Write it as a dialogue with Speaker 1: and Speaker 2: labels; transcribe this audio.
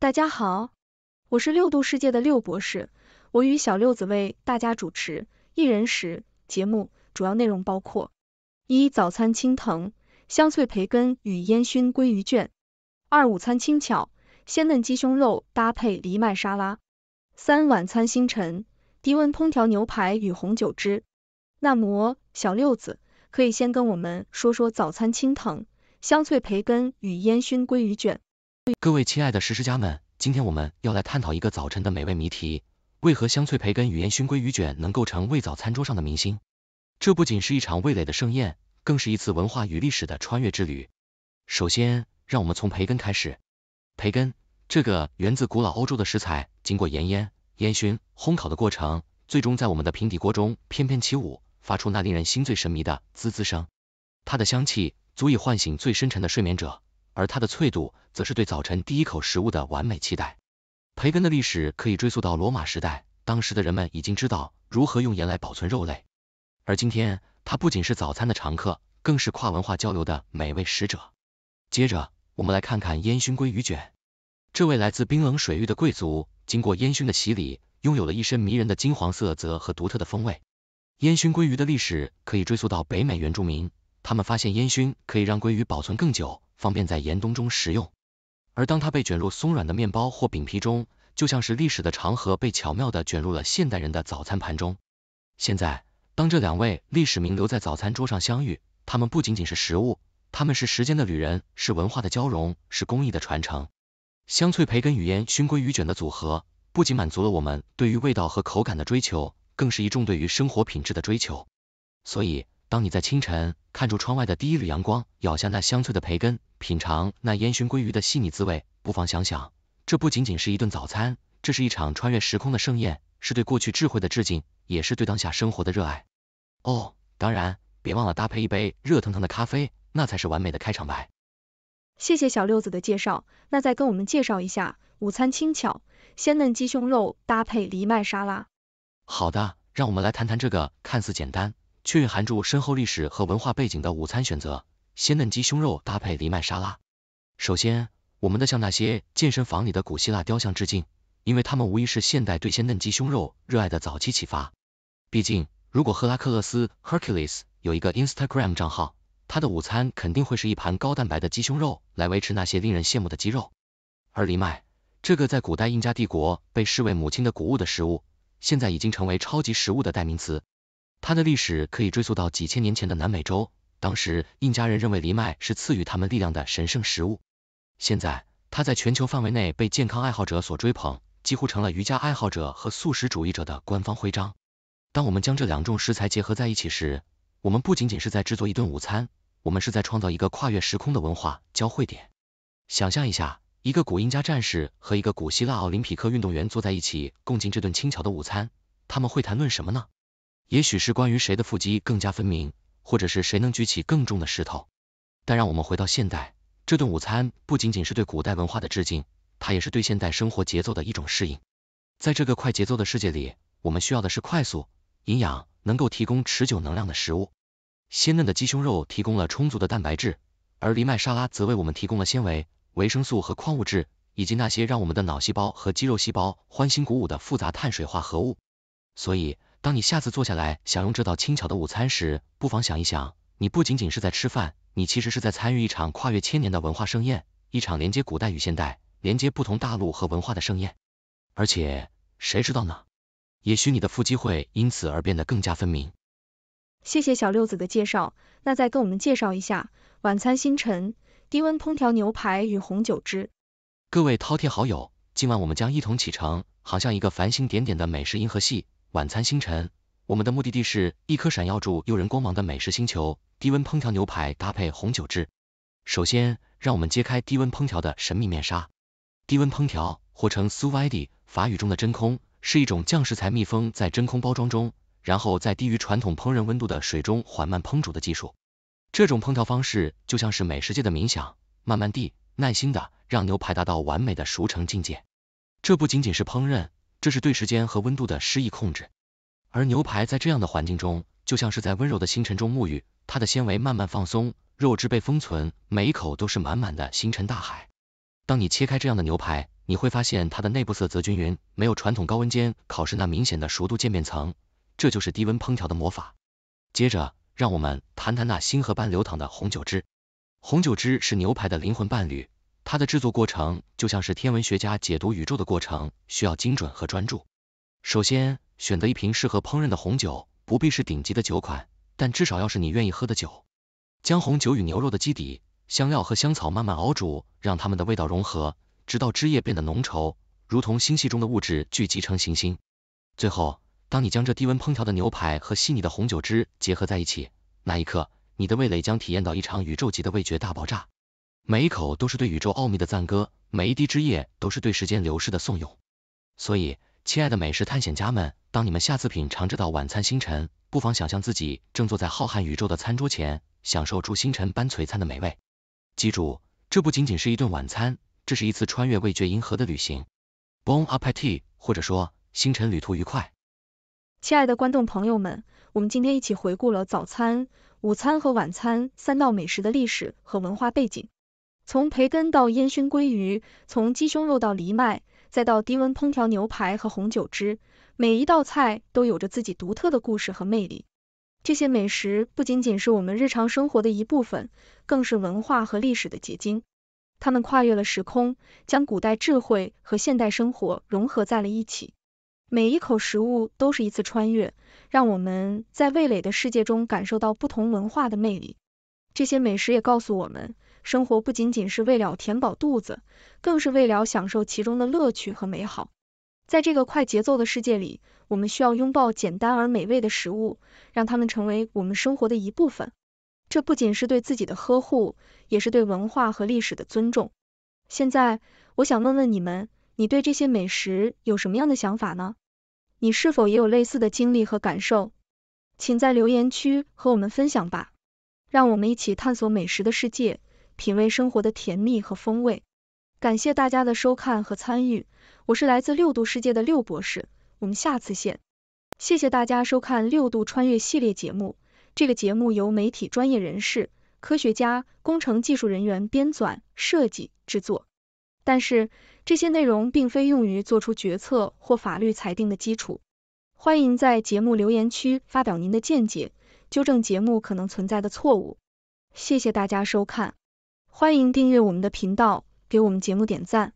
Speaker 1: 大家好，我是六度世界的六博士，我与小六子为大家主持《一人食》节目，主要内容包括：一、早餐青藤香脆培根与烟熏鲑鱼卷；二、午餐轻巧鲜嫩鸡胸肉搭配藜麦沙拉；三、晚餐星辰低温烹调牛排与红酒汁。那么，小六子，可以先跟我们说说早餐青藤香脆培根与烟熏鲑鱼卷。
Speaker 2: 各位亲爱的食食家们，今天我们要来探讨一个早晨的美味谜题：为何香脆培根与烟熏鲑鱼卷能构成味早餐桌上的明星？这不仅是一场味蕾的盛宴，更是一次文化与历史的穿越之旅。首先，让我们从培根开始。培根，这个源自古老欧洲的食材，经过盐腌、烟熏、烘烤的过程，最终在我们的平底锅中翩翩起舞，发出那令人心醉神迷的滋滋声。它的香气足以唤醒最深沉的睡眠者。而它的脆度，则是对早晨第一口食物的完美期待。培根的历史可以追溯到罗马时代，当时的人们已经知道如何用盐来保存肉类。而今天，它不仅是早餐的常客，更是跨文化交流的美味使者。接着，我们来看看烟熏鲑鱼卷。这位来自冰冷水域的贵族，经过烟熏的洗礼，拥有了一身迷人的金黄色泽和独特的风味。烟熏鲑鱼的历史可以追溯到北美原住民，他们发现烟熏可以让鲑鱼保存更久。方便在严冬中食用，而当它被卷入松软的面包或饼皮中，就像是历史的长河被巧妙的卷入了现代人的早餐盘中。现在，当这两位历史名流在早餐桌上相遇，他们不仅仅是食物，他们是时间的旅人，是文化的交融，是工艺的传承。香脆培根与烟熏鲑鱼卷的组合，不仅满足了我们对于味道和口感的追求，更是一众对于生活品质的追求。所以，当你在清晨看着窗外的第一缕阳光，咬下那香脆的培根，品尝那烟熏鲑鱼的细腻滋味，不妨想想，这不仅仅是一顿早餐，这是一场穿越时空的盛宴，是对过去智慧的致敬，也是对当下生活的热爱。哦，当然，别忘了搭配一杯热腾腾的咖啡，那才是完美的开场白。
Speaker 1: 谢谢小六子的介绍，那再跟我们介绍一下午餐轻巧，鲜嫩鸡胸肉搭配藜麦沙拉。
Speaker 2: 好的，让我们来谈谈这个看似简单。却蕴含住深厚历史和文化背景的午餐选择，鲜嫩鸡胸肉搭配藜麦沙拉。首先，我们的向那些健身房里的古希腊雕像致敬，因为他们无疑是现代对鲜嫩鸡胸肉热爱的早期启发。毕竟，如果赫拉克勒斯 Hercules 有一个 Instagram 账号，他的午餐肯定会是一盘高蛋白的鸡胸肉，来维持那些令人羡慕的肌肉。而藜麦，这个在古代印加帝国被视为母亲的谷物的食物，现在已经成为超级食物的代名词。它的历史可以追溯到几千年前的南美洲，当时印加人认为藜麦是赐予他们力量的神圣食物。现在，它在全球范围内被健康爱好者所追捧，几乎成了瑜伽爱好者和素食主义者的官方徽章。当我们将这两种食材结合在一起时，我们不仅仅是在制作一顿午餐，我们是在创造一个跨越时空的文化交汇点。想象一下，一个古印加战士和一个古希腊奥林匹克运动员坐在一起共进这顿轻巧的午餐，他们会谈论什么呢？也许是关于谁的腹肌更加分明，或者是谁能举起更重的石头。但让我们回到现代，这顿午餐不仅仅是对古代文化的致敬，它也是对现代生活节奏的一种适应。在这个快节奏的世界里，我们需要的是快速营养，能够提供持久能量的食物。鲜嫩的鸡胸肉提供了充足的蛋白质，而藜麦沙拉则为我们提供了纤维、维生素和矿物质，以及那些让我们的脑细胞和肌肉细胞欢欣鼓舞的复杂碳水化合物。所以。当你下次坐下来享用这道轻巧的午餐时，不妨想一想，你不仅仅是在吃饭，你其实是在参与一场跨越千年的文化盛宴，一场连接古代与现代、连接不同大陆和文化的盛宴。而且，谁知道呢？也许你的腹肌会因此而变得更加分明。
Speaker 1: 谢谢小六子的介绍，那再跟我们介绍一下晚餐：星辰低温烹调牛排与红酒汁。
Speaker 2: 各位饕餮好友，今晚我们将一同启程，航向一个繁星点点的美食银河系。晚餐星辰，我们的目的地是一颗闪耀住诱人光芒的美食星球。低温烹调牛排搭配红酒汁。首先，让我们揭开低温烹调的神秘面纱。低温烹调，或称 sous vide，法语中的真空，是一种将食材密封在真空包装中，然后在低于传统烹饪温度的水中缓慢烹煮的技术。这种烹调方式就像是美食界的冥想，慢慢地、耐心地让牛排达到完美的熟成境界。这不仅仅是烹饪。这是对时间和温度的诗意控制，而牛排在这样的环境中，就像是在温柔的星辰中沐浴，它的纤维慢慢放松，肉质被封存，每一口都是满满的星辰大海。当你切开这样的牛排，你会发现它的内部色泽均匀，没有传统高温间烤制那明显的熟度渐变层，这就是低温烹调的魔法。接着，让我们谈谈那星河般流淌的红酒汁，红酒汁是牛排的灵魂伴侣。它的制作过程就像是天文学家解读宇宙的过程，需要精准和专注。首先，选择一瓶适合烹饪的红酒，不必是顶级的酒款，但至少要是你愿意喝的酒。将红酒与牛肉的基底、香料和香草慢慢熬煮，让它们的味道融合，直到汁液变得浓稠，如同星系中的物质聚集成行星。最后，当你将这低温烹调的牛排和细腻的红酒汁结合在一起，那一刻，你的味蕾将体验到一场宇宙级的味觉大爆炸。每一口都是对宇宙奥秘的赞歌，每一滴汁液都是对时间流逝的颂咏。所以，亲爱的美食探险家们，当你们下次品尝这道晚餐星辰，不妨想象自己正坐在浩瀚宇宙的餐桌前，享受出星辰般璀璨的美味。记住，这不仅仅是一顿晚餐，这是一次穿越味觉银河的旅行。Bon appétit，或者说星辰旅途愉快。
Speaker 1: 亲爱的观众朋友们，我们今天一起回顾了早餐、午餐和晚餐三道美食的历史和文化背景。从培根到烟熏鲑鱼，从鸡胸肉到藜麦，再到低温烹调牛排和红酒汁，每一道菜都有着自己独特的故事和魅力。这些美食不仅仅是我们日常生活的一部分，更是文化和历史的结晶。它们跨越了时空，将古代智慧和现代生活融合在了一起。每一口食物都是一次穿越，让我们在味蕾的世界中感受到不同文化的魅力。这些美食也告诉我们。生活不仅仅是为了填饱肚子，更是为了享受其中的乐趣和美好。在这个快节奏的世界里，我们需要拥抱简单而美味的食物，让它们成为我们生活的一部分。这不仅是对自己的呵护，也是对文化和历史的尊重。现在，我想问问你们，你对这些美食有什么样的想法呢？你是否也有类似的经历和感受？请在留言区和我们分享吧，让我们一起探索美食的世界。品味生活的甜蜜和风味。感谢大家的收看和参与，我是来自六度世界的六博士，我们下次见。谢谢大家收看六度穿越系列节目。这个节目由媒体专业人士、科学家、工程技术人员编纂、设计、制作，但是这些内容并非用于做出决策或法律裁定的基础。欢迎在节目留言区发表您的见解，纠正节目可能存在的错误。谢谢大家收看。欢迎订阅我们的频道，给我们节目点赞。